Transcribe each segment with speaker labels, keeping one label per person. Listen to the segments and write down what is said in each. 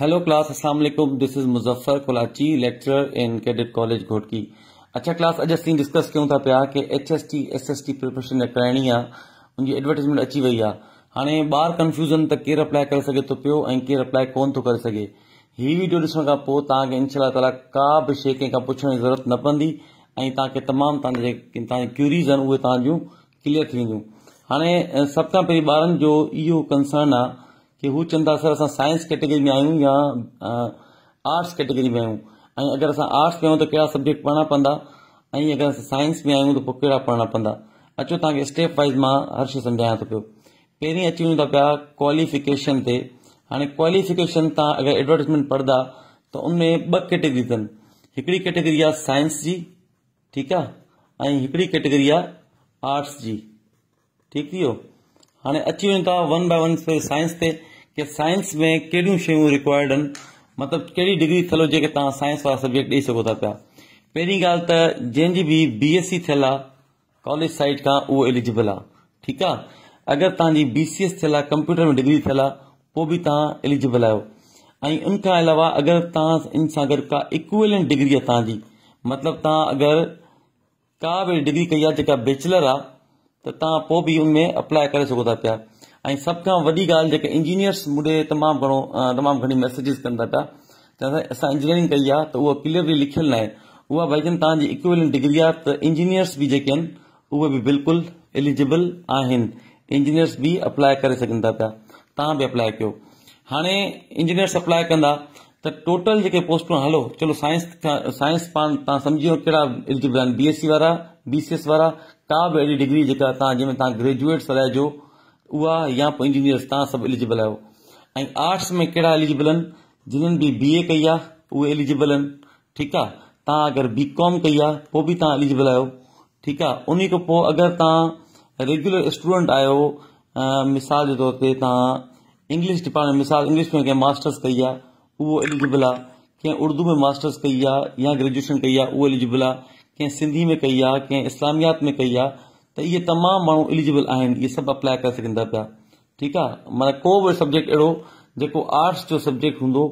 Speaker 1: hello class अस्सलाम वालेकुम this is Muzaffar Kolachi lecturer in cadet college Ghotki अच्छा क्लास अज असीं डिस्कस कयूं था पिया कि H S T S S T preparation कराणी आहे एडवर्टीजमेंट अची वही हाँ बार ॿार कंफ्यूज़न त केरु अप्लाए करे सघे थो पियो को केरु हि वीडियो ॾिसण का पोइ तव्हांखे इनशा का भी शइ कंहिंखां पुछण जी ज़रूरत न पवंदी ऐं तव्हांखे तमामु तव्हांजे तव्हांजी क्लियर थी वेंदियूं हाणे सभ खां पहिरीं ॿारनि कंसर्न आहे की हू चवंदा असां साइंस कैटेगरी में आहियूं या आर्ट्स कैटेगरी में आहियूं ऐं अगरि असां आर्टस में आहियूं त कहिड़ा सब्जेक्ट पढ़णा पवंदा ऐं अगरि साइंस में आहियूं त कहिड़ा पढ़णा पवंदा अचो तव्हांखे स्टेप वाइज़ मां हर शइ सम्झायां थो पियो पहिरीं अची वञो था पिया क्वालीफिकेशन ते हाणे क्वालीफिकेशन तव्हां अगरि एडवरटाइज़मेंट पढ़ंदा त उनमें ॿ कैटेगरी अथनि हिकड़ी कैटेगरी आहे साइंस जी ठीक आहे ऐं हिकड़ी कैटेगिरी आहे आर्टस जी ठीक थियो हाणे अची वञूं था वन बाय वन साइंस ते कि साइंस में कड़ी शूं रिक्वायर्ड आन मतलब कड़ी डिग्री थियल जो तुम साइंस वाला सब्जेक्ट ॾेई सो था पिया पहिरीं ॻाल्हि त जंहिंजी बी एस सी थियल कॉलेज साइड का वो एलिजिबल आ ठीक है अगर तव्हांजी बी सी एस थियल कंप्यूटर में डिग्री थियल वो भी तुम एलिजिबल आहियो उन अलावा अगर तव्हां इन का इक्वेलेंट डिग्री है तव्हांजी मतलब तव्हां अगरि का भी डिग्री कई आहे जेका बैचलर आहे त तव्हां उनमें अप्लाई कर सघो पाया ऐं सभ खां वॾी ॻाल्हि जेके इंजीनियर्स मूं तमामु घणो तमामु घणी मैसेजिस कनि था पिया असां इंजीनियरिंग कई आहे त उहा क्लियरली लिखियल न आहे उहा भई जन तव्हांजी इक्वेल डिग्री आहे त इंजीनियर्स बि जेके आहिनि उहे बि बिल्कुलु एलिजिबल आहिनि इंजीनियर्स बि अप्लाई करे सघनि था पिया तव्हां बि अप्लाई कयो हाणे इंजीनियर्स अप्लाई कंदा त टोटल जेके पोस्टूं हलो चलो साइंस खां साइंस पाण तव्हां सम्झी वियो कहिड़ा एलिजिबल आहिनि बी एस सी वारा बी सी एस वारा का बि अहिड़ी डिग्री जेका तव्हां जंहिंमें तव्हां ग्रेजुएटस कराइजो उहा या पंहिंजी यूनिवर्सिटी सभु एलिजिबल आहियो ऐं आर्ट्स में कहिड़ा एलिजिबल आहिनि जिन्हनि बि बी ए कई आहे उहे एलिजिबल आहिनि ठीकु आहे तव्हां अगरि बी कॉम कई आहे पोइ बि तव्हां एलिजिबल आहियो ठीकु आहे उन खां पोइ अगरि तव्हां रेगुलर स्टूडेंट आहियो मिसाल जे तौर ते तव्हां इंग्लिश डिपार्टमेंट मिसाल इंग्लिश में कंहिं मास्टर्स कई आहे उहो एलिजिबल आहे कंहिं उर्दू में मास्टर्स कई आहे या ग्रेजुएशन कई आहे उहो एलिजिबल आहे कंहिं सिंधी में कई आहे कंहिं इस्लामियात में कई आहे तो ये तमाम माण्हू एलिजिबल आहिनि इहे सभु अप्लाए करे सघंदा पिया ठीकु आहे को बि सब्जेक्ट अहिड़ो जो आर्ट्स जो सब्जेक्ट हूंदो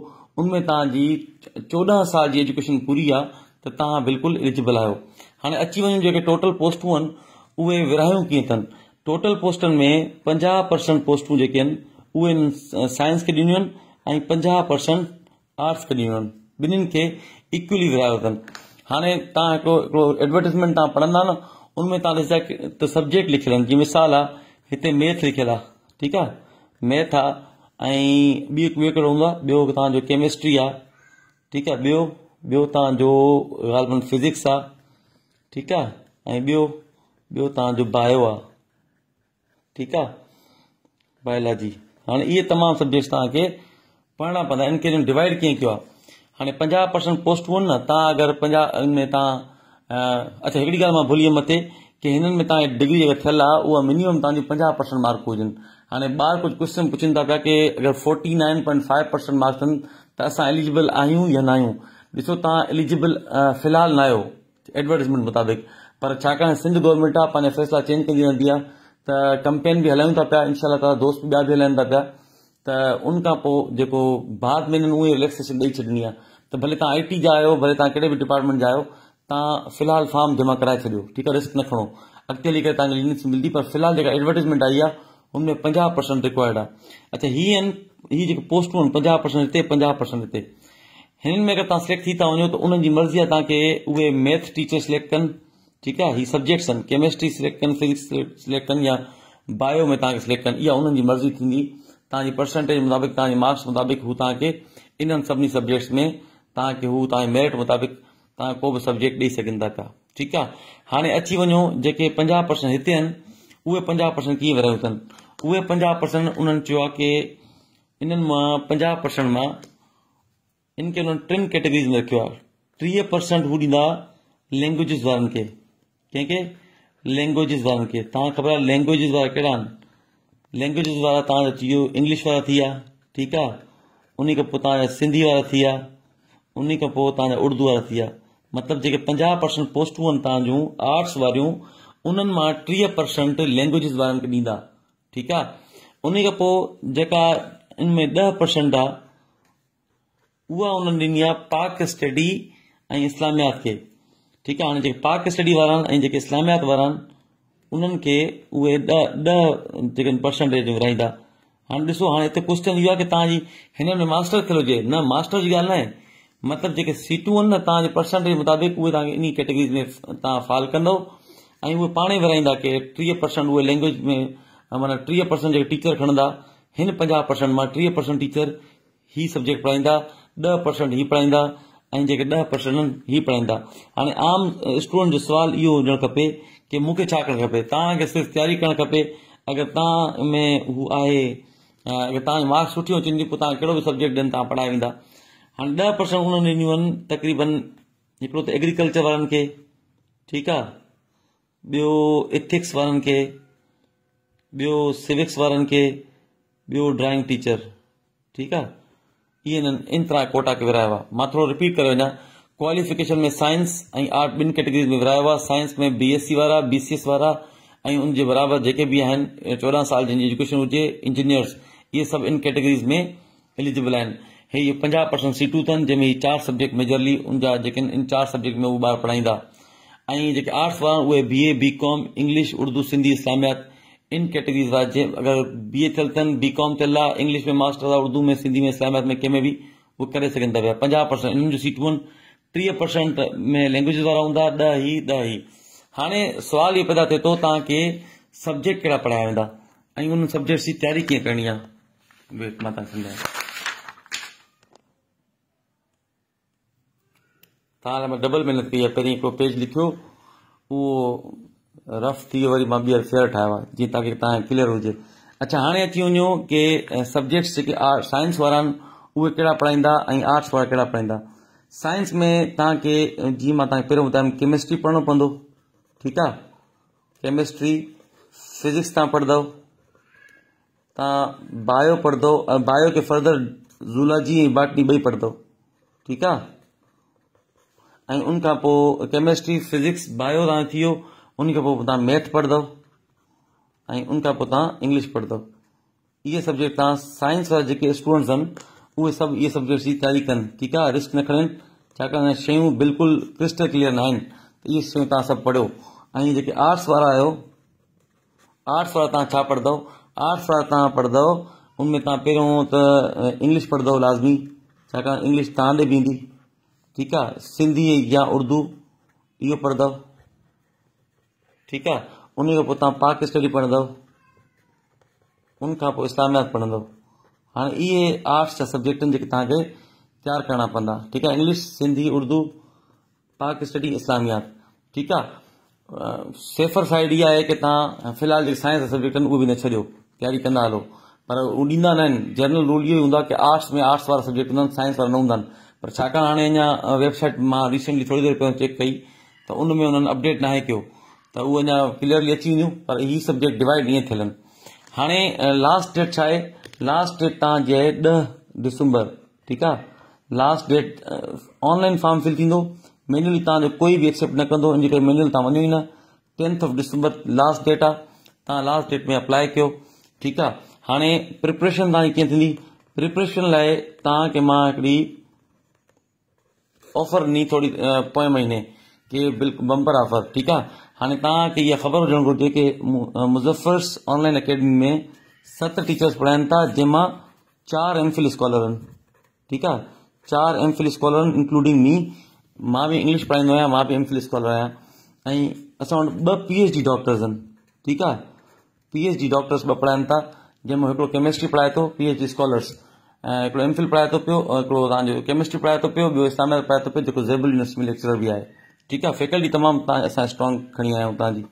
Speaker 1: उनमें तव्हांजी चोॾहं साल की एजुकेशन पूरी आहे त तव्हां एलिजिबल आहियो हाणे अची वञूं जेके टोटल पोस्टू आन उहे विरायूं कीअं अथनि टोटल पोस्टनि में पंजा परसेंट पोस्टूं जेके आहिनि उहे साइंस के ॾिनियूं आहिनि ऐं पंजाह परसेंट आर्ट्स के दिन्यून बिन्न ॿिन्हिनि इक्वली विरायो अन हाँ तव्हां हिकिड़ो हिकिड़ो एडवर्टीज़मेंट तव्हां न उनमें तव्हां ॾिसंदा त सब्जेक्ट लिखियल आहिनि जीअं मिसाल आहे हिते मैथ लिखियल आहे ठीकु आहे मैथ आहे ऐं ॿी ॿियो कहिड़ो हूंदो आहे ॿियो तव्हांजो केमिस्ट्री आहे ठीकु आहे ॿियो ॿियो तव्हांजो ॻाल्हि फिज़िक्स आहे ठीकु आहे ऐं ॿियो ॿियो तव्हांजो बायो आहे ठीकु आहे बायोलॉजी हाणे इहे तमामु सब्जेक्ट्स तव्हांखे पढ़णा पवंदा इनखे डिवाइड कीअं कयो आहे हाणे पंजाह परसेंट पोस्टूं आहिनि न तव्हां अगरि पंजाह में तव्हां अच्छा हिकिड़ी ॻाल्हि मां भुली वियमि मथे की हिननि में तव्हांजी डिग्री जेका थियल आहे उहा मिनिमम तव्हांजी पंजाह परसेंट मार्क हुजनि हाणे ॿार कुझु क्वेश्चन पुछनि था पिया की अगरि forty nine point five percent marks अथनि त असां एलिजिबल आहियूं या न आहियूं ॾिसो तव्हां एलिजिबल फ़िलहालु न आहियो एडवर्टाइज़मेंट मुताबिक़ पर छाकाणि सिंध गवर्नमेंट आहे पंहिंजा फ़ैसिला चेंज कंदी रहंदी आहे त कंपेन बि हलायूं था पिया इनशा दोस्त ॿिया बि हलाइनि था पिया त उन खां पोइ जेको बाद में हिननि उहे रिलेक्सेशन ॾेई छॾिणी आहे त भले तव्हां आई टी जा आहियो भले तव्हां कहिड़े बि डिपार्टमेंट जा आहियो तव्हां फ़िलहालु फार्म जमा कराए छॾियो ठीकु आहे रिस्क न खणो अॻिते हली करे तव्हांखे लीनियंसी मिलंदी पर फ़िलहालु जेका एडवर्टाइज़मेंट आई आहे हुनमें पंजाह परसेंट रिक्वायर्ड आहे अच्छा हीअ आहिनि हीअ जेके पोस्टूं आहिनि पंजाह परसेंट हिते पंजाह परसेंट हिते हिननि में अगरि तव्हां सिलेक्ट थी था वञो त उन्हनि जी मर्ज़ी आहे तव्हांखे उहे मैथ टीचर सिलेक्ट कनि ठीकु आहे हीअ सब्जेक्ट्स आहिनि केमिस्ट्री सिलेक्ट कनि फिजिक्स सिलेक्ट कनि या बायो में तव्हांखे सिलेक्ट कनि इहा उन्हनि जी मर्ज़ी थींदी तव्हांजी परसेंटेज मुताबिक़ तव्हांजे मार्क्स मुताबिक़ हू तव्हांखे इन्हनि सभिनी सब्जेक्ट्स में तव्हांखे हू तव्हांजे मेरिट मुताबिक़ तव्हां को बि सब्जेक्ट ॾेई सघनि था पिया ठीकु आहे हाणे अची वञो जेके पंजाह परसेंट हिते आहिनि उहे पंजाह परसेंट कीअं विरायो अथनि उहे पंजाह परसेंट उन्हनि चयो आहे की इन्हनि मां पंजाह परसेंट मां इन खे हुननि टिनि कैटेगरीज़ में रखियो आहे टीह परसेंट हू ॾींदा लैंग्वेजिस वारनि खे कंहिंखे लैंग्वेजिस वारनि खे तव्हां ख़बर आहे लैंग्वेजिस वारा कहिड़ा आहिनि लैंग्वेजिस वारा तव्हांजा थी वियो इंग्लिश वारा थी विया ठीकु आहे उन खां पोइ तव्हांजा सिंधी वारा थी विया उन खां पोइ तव्हांजा उर्दू वारा थी विया मतलब जो पंजा परसेंट पोस्टूं आहिनि तव्हांजूं आर्ट्स वारियूं उन्हनि मां परसेंट लैंग्वेजिस डींदा ठीक ॾींदा ठीकु आहे उन खां पोइ परसेंट आहे पाक स्टडी ऐं इस्लामियात के ठीक आहे हाणे जेके पाक स्टडी वारा आहिनि ऐं इस्लामियात वारा आहिनि उन्हनि खे उहे ॾह ॾह जेके परसेंटेज विराईंदा क्वेश्चन इहो आहे की तव्हांजी में मास्टर थियल हुजे न मास्टर जी ॻाल्हि न आहे मतलब जेके सीटू आहिनि न तव्हांजे मुताबिक़ उहे तव्हांखे इन कैटेगरीज़ में तव्हां फाल कंदव ऐं उहे पाण टीह परसेंट उहे लैंग्वेज में माना टीह परसेंट टीचर खणंदा इन पंजा परसेंट मां टीह परसेंट टीचर ही सब्जेक्ट पढ़ाई दह परसेंट ही पढ़ाई ऐं जेके ॾह परसेंट आहिनि ही पढ़ाईंदा हाणे आम स्टूडेंट जो सवाल यो हो खपे की मूंखे छा करणु खपे तव्हांखे सिर्फ़ु तयारी करणु में हू आहे मार्क्स सुठी अचनि थियूं पोइ तव्हां सब्जेक्ट ॾियनि तव्हां वा हाणे ॾह परसेंट हुननि ॾिनियूं आहिनि तक़रीबन हिकिड़ो त एग्रीकल्चर वारनि खे ठीकु आहे ॿियो इथिक्स वारनि खे ॿियो सिविक्स वारनि खे ॿियो ड्राइंग टीचर ठीक आहे इहे हिननि इन तरह कोटा के विरायो आहे मां थोरो रिपीट करे वञा क्वालिफिकेशन में साइंस ऐं आर्ट ॿिनि कैटेगरीज़ में विरायो आहे साइंस में बीएससी वारा बीसीएस वारा ऐं उनजे बराबरि जेके बि आहिनि साल जंहिंजी एजुकेशन हुजे इंजीनियर्स इहे सभु इन कैटेगरीज़ में एलिजिबल आहिनि हे ये पंजा परसेंट सीटू अन जैमें ये चार सब्जेक्ट मेजरली उनजा जेके इन चारि सब्जेक्ट में वो बार पढ़ाईंदा ऐं आर्ट्स वारा उहे B A B com English Urdu Sindhi इस्लामियात इन कैटेगरीज़ वारा जंहिं अगरि बी ए थियल अथनि बी कॉम थियल इंग्लिश में मास्टर आ उर्दू में सिंधी में इस्लामियात में कंहिंमें बि उहे करे सघनि था पिया पंजाह परसेंट इन्हनि जूं सीटूं आहिनि टीह परसेंट में लैंग्वेज वा हूंदा ॾह ई ॾह ई हाणे सुवाल इहो पैदा थे तो सब्जेक्ट कड़ा पढ़ाया वेंदा ऐं उन सब्जेक्ट्स जी तयारी कीअं करणी आहे वेट मां तव्हांखे तव्हां लाइ मां डबल महिनत कई आहे पहिरीं हिकिड़ो पेज लिखियो उहो रफ थी वियो वरी मां ॿीहर फेयर ठाहियो आहे जीअं ताकी तव्हांखे क्लियर हुजे अच्छा हाणे अची वञो की सब्जेक्ट्स जेके आर्ट साइंस वारा आहिनि उहे कहिड़ा पढ़ाईंदा ऐं आर्ट्स वारा कहिड़ा पढ़ाईंदा साइंस में तव्हांखे जीअं मां तव्हांखे पहिरियों ॿुधायमि केमिस्ट्री पढ़णो पवंदो ठीकु आहे केमिस्ट्री फिजिक्स तव्हां पढ़ंदव तव्हां बायो पढ़ंदव बायो खे फर्दर ज़ूलॉजी ऐं बाटनी ॿई पढ़ंदव ठीकु आहे ऐं उन खां केमिस्ट्री फिज़िक्स बायो तव्हां थी वियो उन खां मैथ पढ़ंदव ऐं उन खां इंग्लिश पढ़ंदव इहे सब्जेक्ट तव्हां साइंस वारा जेके स्टूडेंट्स आहिनि उहे सभु सब्जेक्ट्स की तैयारी कनि ठीकु आहे रिस्क न खणनि छाकाणि शयूं बिल्कुलु क्रिस्टल क्लियर ना आहिनि त इहे शयूं तव्हां सभु आर्ट्स वारा आहियो आर्ट्स वारा तव्हां छा पढ़ंदव आर्ट्स वारा तव्हां पढ़ंदव उनमें तव्हां पहिरियों त इंग्लिश पढ़ंदव लाज़मी छाकाणि इंग्लिश तव्हां ठीक है सिंधी या उर्दू यो पढ़ ठीकु आहे उन खां पोइ तव्हां पाक स्टडी पढ़ उन खां पोइ इस्लामियात पढ़ंदव हाँ ये आर्ट्स जो सब्जेक्ट तैयार करना तव्हांखे तयारु करणा इंग्लिश सिंधी उर्दू पाक स्टडी इस्लामियात ठीक आहे सेफर साइड यह आहे की तव्हां फ़िलहाल साइंस सब्जेक्ट आहिनि उहे बि न छॾियो तयारी कंदा हलो पर ना जनरल रूल इहो ई हूंदो आर्ट्स में आर्ट्स वारा सब्जेक्ट हूंदा साइंस वारा न हूंदा पर छाकाणि हाणे अञा वेबसाइट मां रीसेंटली थोरी देरि पहिरियों चेक कई त उन में हुननि अपडेट नाहे कयो त उहो अञा क्लियरली अची वेंदियूं पर हीउ सब्जेक्ट डिवाइड ईअं थियल आहिनि हाणे लास्ट डेट छा आहे लास्ट डेट तव्हां आहे ॾह डिसंबर ठीकु आहे last date online form fill थींदो मैन्यूली तव्हांजो कोई बि एक्सेप्ट न कंदो इन जे करे मैन्यूअल तव्हां वञो ई न tenth of December last date आहे तव्हां लास्ट डेट में अप्लाए कयो ठीकु आहे हाणे प्रिपरेशन तव्हांजी कीअं थींदी प्रिपरेशन लाइ तव्हांखे मां हिकिड़ी ऑफर नी थोड़ी पे महीने कि बिल्कुल बम्पर ऑफर ठीक है हाँ तव्हांखे इहा ख़बर हुजणु घुरिजे कि मुज़फ़र्स ऑनलाइन अकेडमी में सत टीचर्स पढ़ाइनि था जैमा चार फिल स्कॉलर ठीक है चार चार फिल स्कॉलर इंक्लूडिंग मी मां भी इंग्लिश पढ़ाईंदो मां भी एम फिल स्कॉलर आया अस पी एच डी डॉक्टर्स ठीक है पी एच डी डॉक्टर्स ब पढ़ाइनि था जैमो केमिस्ट्री पढ़ाए तो पी एच डी स्कॉलर्स हिकिड़ो एम फिल पढ़ाए थो पियो ऐं हिकिड़ो तव्हांजो केमिस्ट्री पढ़ाए थो पियो ॿियो इस्लाम पढ़ाए थो पियो जेको ज़ैबुल यूनिवर्सिटी में लेक्चर बि आहे ठीकु आहे फैकल्टी तमामु तव्हां असां स्ट्रॉंग खणी आया आहियूं तव्हांजी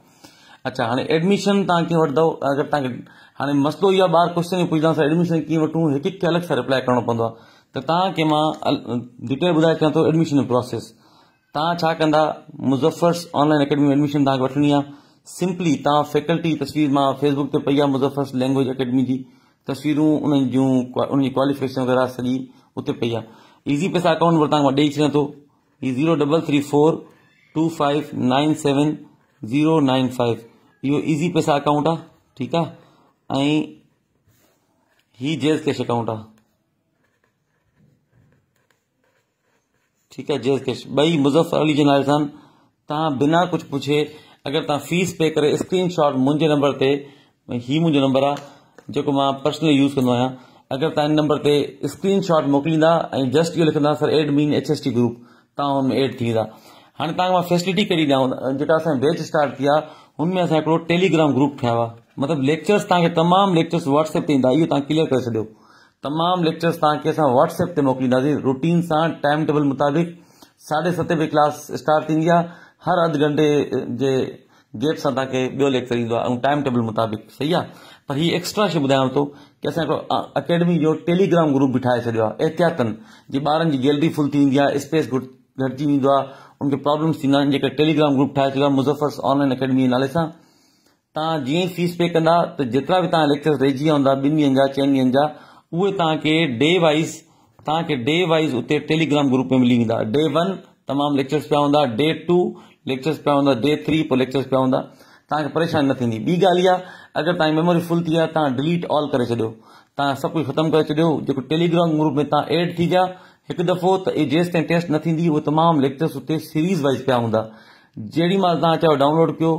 Speaker 1: अच्छा हाणे एडमिशन तव्हां कीअं वठंदव अगरि तव्हांखे हाणे मस्तो इहो आहे ॿारु क्वेशन में पुछंदासीं एडमिशन कीअं वठूं हिकु हिकु खे अलॻि सां रिप्लाई करिणो पवंदो आहे त तव्हांखे मां डिटेल ॿुधाए छॾियां थो एडमिशन जो प्रोसेस तव्हां छा कंदा मुज़फ़र्स ऑनलाइन अकेडमी एडमिशन तव्हांखे वठणी आहे सिंपली तव्हां फैकल्टी तस्वीर मां फेसबुक ते पई आहे मुज़फ़र्स लैंग्वेज अकेडमी जी तस्वीरूं उन्हनि क्वालिफिकेशन वग़ैरह सारी उते पई आहे पैसा अकाउंट पर तव्हां ॾेई zero double three four two five nine seven zero nine five यो ईज़ी पैसा अकाउंट आहे ठीकु आहे ऐं जेज़ कैश अकाउंट आहे ठीकु आहे जेज़ कैश ॿई मुज़फ़र अली जे नाले सां तव्हां बिना कुझु पुछे अगर तव्हां फीस पे करे स्क्रीनशॉट मुझे नंबर ते हीउ मुंहिंजो नंबर आ जो मां पर्सनली यूज़ कंदो अगर अगरि नंबर से स्क्रीनशॉट मोकिलींदा ऐं जस्ट ये लिखा sir add H S T group तव्हां हुन में एड थी वेंदा हाणे फैसिलिटी कहिड़ी ॾियांव जेका असांजी बैच स्टार्ट थी आहे हुनमें टेलीग्राम ग्रुप ठाहियो आहे मतिलबु लेक्चर्स तमाम लेक्चर्स व्हाट्सएप से ईंदा इहो क्लियर कर छॾियो तमाम लेक्चर्स तव्हांखे से व्हाट्सएप रूटीन सां टाइम टेबल मुताबिक़ साढे सते बजे क्लास स्टार्ट थींदी हर अधु घंटे जे गैप सां तव्हांखे ॿियो लेक्चर ईंदो टाइम टेबल मुताबिक़ सही है पर हीअ एक्स्ट्रा शइ ॿुधायां थो की असां हिकिड़ो अकेडमी जो टेलीग्राम ग्रुप बि ठाहे छॾियो आहे एहतियातनि जीअं ॿारनि जी गैलरी फुल थी वेंदी आहे स्पेस घटिजी वेंदो आहे उनखे प्रॉब्लम्स थींदा आहिनि जेके टेलीग्राम ग्रुप ठाहे छॾियो आहे मुज़र ऑनलाइन अकेडमी जे नाले सां तव्हां जीअं ई फीस पे कंदा त जेतिरा बि तव्हां लेक्चर रहिजी विया हूंदा ॿिनि ॾींहंनि जा चइनि ॾींहंनि जा उहे तव्हांखे डे वाइज़ तव्हांखे डे वाइज़ उते टेलीग्राम ग्रुप में मिली वेंदा डे वन तमामु लेक्चर्स पिया हूंदा डे टू लेक्चर्स पिया हूंदा डे थ्री पोइ लेक्चर्स पिया हूंदा तव्हांखे परेशानी न थींदी ॿी ॻाल्हि इहा अगर तव्हांजी मेमोरी फुल थी आहे तव्हां डिलीट ऑल करे छॾियो तव्हां सभु कुझु ख़तमु करे छॾियो जेको टेलीग्राम ग्रुप में तव्हां एड थी जा हिकु दफ़ो त इहे जेसि ताईं टेस्ट न थींदी उहे तमामु लेक्चर्स हुते सीरीज़ वाइज़ पिया हूंदा जेॾी महिल तव्हां चाहियो डाउनलोड कयो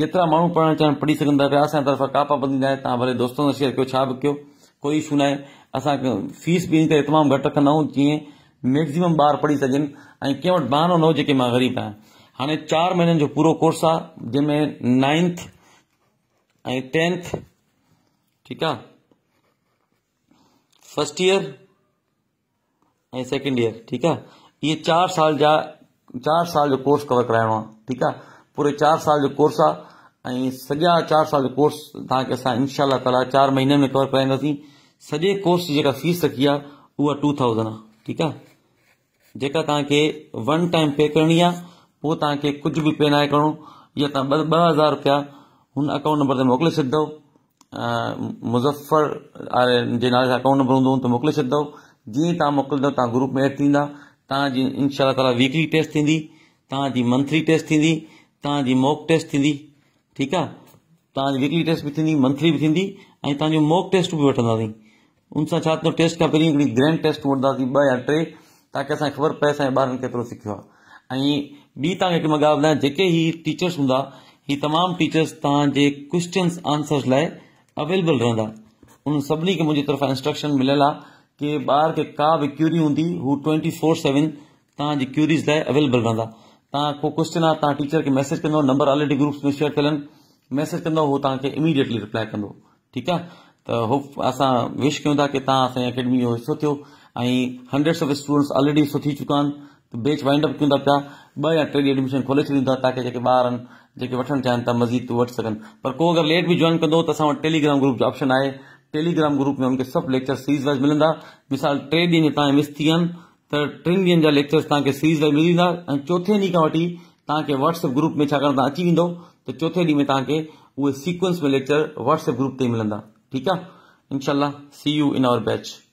Speaker 1: जेतिरा माण्हू पढ़णु चाहिनि पढ़ी सघंदा पिया असांजे तरफ़ां का पाबंदी न आहे तव्हां भले दोस्तनि सां शेयर कयो छा बि कयो कोई इशू न आहे असां फीस बि इन करे तमामु घटि रखंदा आहियूं जीअं मैक्सिमम ॿार पढ़ी सघनि ऐं कंहिं वटि बहानो न हुजे की मां ग़रीब आहियां हाणे चारि महीननि जो पूरो कोर्स आहे जंहिंमें नाइंथ અહીં 10th ઠીક આ ફર્સ્ટ યર એ સેકન્ડ યર ઠીક આ યે 4 સાલ જા 4 સાલ જો કોર્સ કવર કરાયણો ઠીક આ પૂરે 4 સાલ જો કોર્સા એ સજા 4 સાલ જો કોર્સ તાકે સા ઇન્શા અલ્લાહ કલા 4 મહિને મે કવર પેંગતી સજે કોર્સ જો ફીસ સકિયા વો 2000 ઠીક આ જે કા તાકે વન ટાઈમ પે કરણીયા પો તાકે કુછ ભી પેનાય કરણો ય તા 2000 રૂપિયા हुन अकाउंट नंबर ते मोकिले छॾद मुज़र जे नाले सां अकाउंट नंबर हूंदो त मोकिले छॾदव जीअं तव्हां मोकिलंदव तव्हां ग्रुप में एड थींदा तव्हांजी इनशा ताला वीकली टेस्ट थींदी तव्हांजी मंथली टेस्ट थींदी तव्हांजी मोक टेस्ट थींदी ठीकु आहे तव्हांजी वीकली टेस्ट बि थींदी मंथली बि थींदी ऐं तव्हांजो मोक टेस्ट बि वठंदासीं उन सां छा अथव टेस्ट खां पहिरीं हिकिड़ी ग्रैंड टेस्ट वठंदासीं ॿ या टे ताकी असांखे ख़बर पए असांजे ॿारनि केतिरो सिखियो आहे ऐं ॿी तव्हांखे हिकु मां ॻाल्हि ॿुधायां जेके ही टीचर्स हूंदा ये तमाम टीचर्स तव्हां जे क्वेश्चन्स आंसर्स लाइ अवेलेबल रहंदा उन सभिनी खे मुंहिंजी तरफ़ां इंस्ट्रक्शन मिलल आ की ॿार खे का बि क्यूरी हूंदी वो ट्वेंटी फोर सेवन तव्हांजी क्यूरीज़ लाइ अवेलेबल रहंदा तव्हां क्वेश्चन आ टीचर के मैसेज कंदो नंबर ऑलरेडी ग्रुप्स में शेयर थियल मैसेज कंदो हू तव्हांखे इमीडिएटली रिप्लाए कंदो ठीकु आहे त होप अस विश कयूं था की तव्हां असांजी अकेडमी जो हंड्रेड्स ऑफ स्टूडेंट्स ऑलरेडी हिसो चुका आहिनि तो बेच वाइंड अप थींदा पाया ब या टे एडमिशन खोले छॾींदा ताकी बार वन चाहन जेके वठणु चाहिनि था मज़ीद वठी सघनि पर को अगर लेट भी जॉइन कंदो तो टेलीग्राम ग्रुप जो ऑप्शन है टेलीग्राम ग्रुप में उनके सब लेक्चर सीरीज़ वाइज़ मिलंदा मिसाल टे ॾींहं तव्हां मिस थी विया त टिनि लेक्चर्स तक सीरीज़ वाइज़ मिली वेंदा चौथे चोथे का खां तक व्हाट्सएप ग्रुप में अची वो तो चौथे ॾींहं में तक उ सीक्वेंस में लेक्चर व्हाट्सएप ग्रुप से ई मिलंदा ठीक है इनशाला see you in our batch